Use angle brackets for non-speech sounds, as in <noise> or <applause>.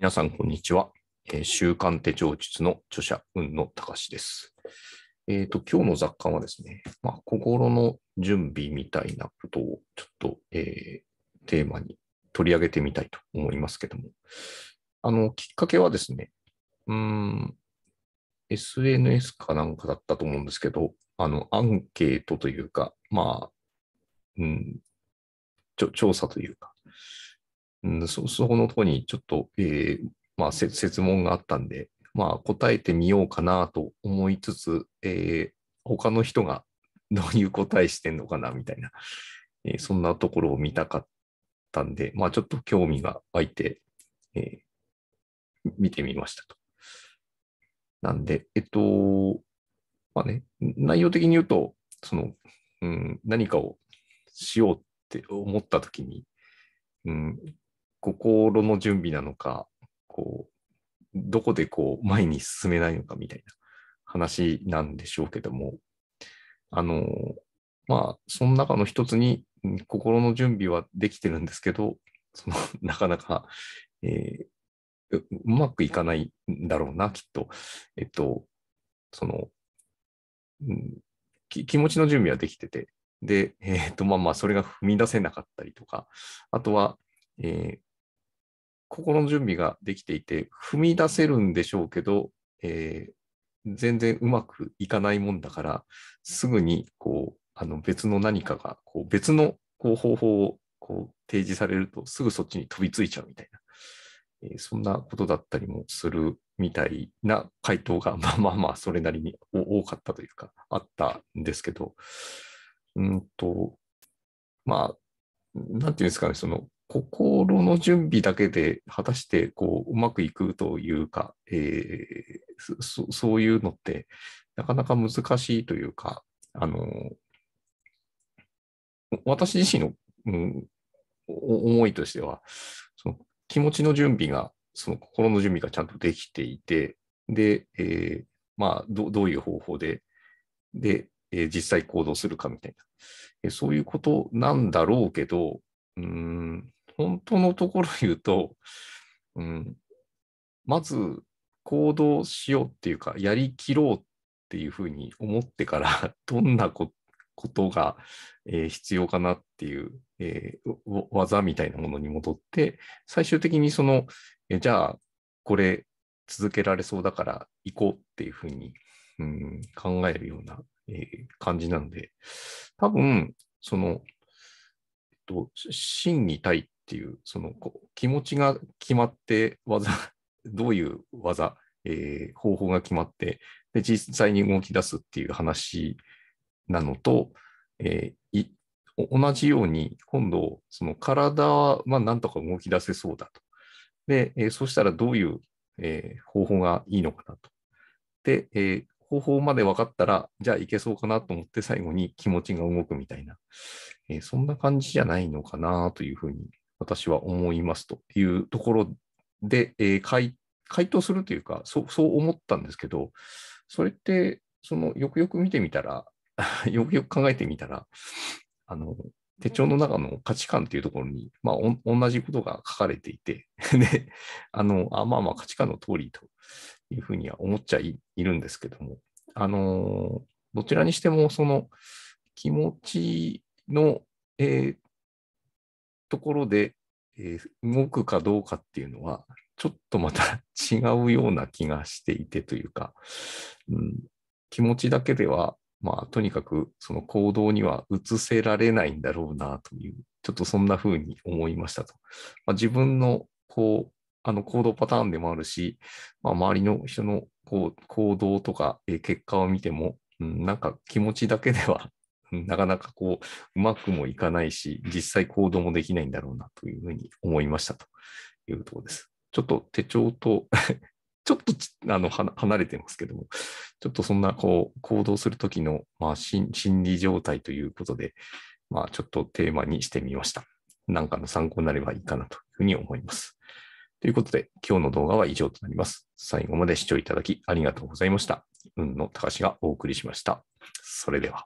皆さん、こんにちは。えー、週刊手帳術の著者、雲野隆です。えっ、ー、と、今日の雑感はですね、まあ、心の準備みたいなことをちょっと、えー、テーマに取り上げてみたいと思いますけども、あの、きっかけはですね、うん、SNS かなんかだったと思うんですけど、あの、アンケートというか、まあ、うん、調査というか、ん、そ、そこのところにちょっと、えー、まあ、設問があったんで、まあ、答えてみようかなと思いつつ、えー、他の人が <laughs> どういう答えしてんのかな、みたいな、えー、そんなところを見たかったんで、まあ、ちょっと興味が湧いて、えー、見てみましたと。なんで、えっと、まあね、内容的に言うと、その、うん、何かをしようって思ったときに、うん、心の準備なのか、こう、どこでこう、前に進めないのかみたいな話なんでしょうけども、あの、まあ、その中の一つに、心の準備はできてるんですけど、その、<laughs> なかなか、えー、うまくいかないんだろうな、きっと。えっと、その、うん気持ちの準備はできてて、で、えっ、と、まあまあ、それが踏み出せなかったりとか、あとは、えー、心の準備ができていて、踏み出せるんでしょうけど、えー、全然うまくいかないもんだから、すぐにこうあの別の何かが、こう別のこう方法をこう提示されると、すぐそっちに飛びついちゃうみたいな、えー、そんなことだったりもするみたいな回答が、<laughs> まあまあまあ、それなりに多かったというか、あったんですけど、うんと、まあ、なんていうんですかね、その心の準備だけで果たしてこううまくいくというか、えー、そそういうのってなかなか難しいというか、あの私自身の、うん、思いとしては、その気持ちの準備が、その心の準備がちゃんとできていて、で、えー、まあど、どういう方法で、で、えー、実際行動するかみたいな、えそういうことなんだろうけど、うん当のところ言うと、うん、まず行動しようっていうか、やりきろうっていうふうに思ってから、<laughs> どんなことが、えー、必要かなっていう、えー、技みたいなものに戻って、最終的にその、えじゃあ、これ続けられそうだから行こうっていうふうに、うん、考えるような、えー、感じなんで、多分、その、えっと、真に対っっていう、その気持ちが決まって技、<laughs> どういう技、えー、方法が決まってで、実際に動き出すっていう話なのと、えー、同じように今度、その体はなんとか動き出せそうだと。で、えー、そしたらどういう、えー、方法がいいのかなと。で、えー、方法まで分かったら、じゃあいけそうかなと思って最後に気持ちが動くみたいな、えー、そんな感じじゃないのかなというふうに私は思いますというところで、えー、回回答するというかそう、そう思ったんですけど、それって、そのよくよく見てみたら、<laughs> よくよく考えてみたら、あの手帳の中の価値観というところに、まあ、同じことが書かれていて <laughs> で、あの、あまあまあ価値観の通りというふうには思っちゃいるんですけども、あの、どちらにしても、その気持ちの、えー、ところで、えー、動くかどうかっていうのは、ちょっとまた <laughs> 違うような気がしていてというか、うん、気持ちだけでは、まあ、とにかくその行動には移せられないんだろうなという、ちょっとそんな風に思いましたと。まあ、自分のこうあの行動パターンでもあるし、まあ、周りの人のこう行動とか、えー、結果を見ても、うん、なんか気持ちだけではなかなかこう、うまくもいかないし、実際行動もできないんだろうなというふうに思いましたというところです。ちょっと手帳と <laughs> ちょっとあの離れてますけども、ちょっとそんなこう行動するときの、まあ、心理状態ということで、まあ、ちょっとテーマにしてみました。なんかの参考になればいいかなというふうに思います。ということで、今日の動画は以上となります。最後まで視聴いただきありがとうございました。運の高しがお送りしました。それでは。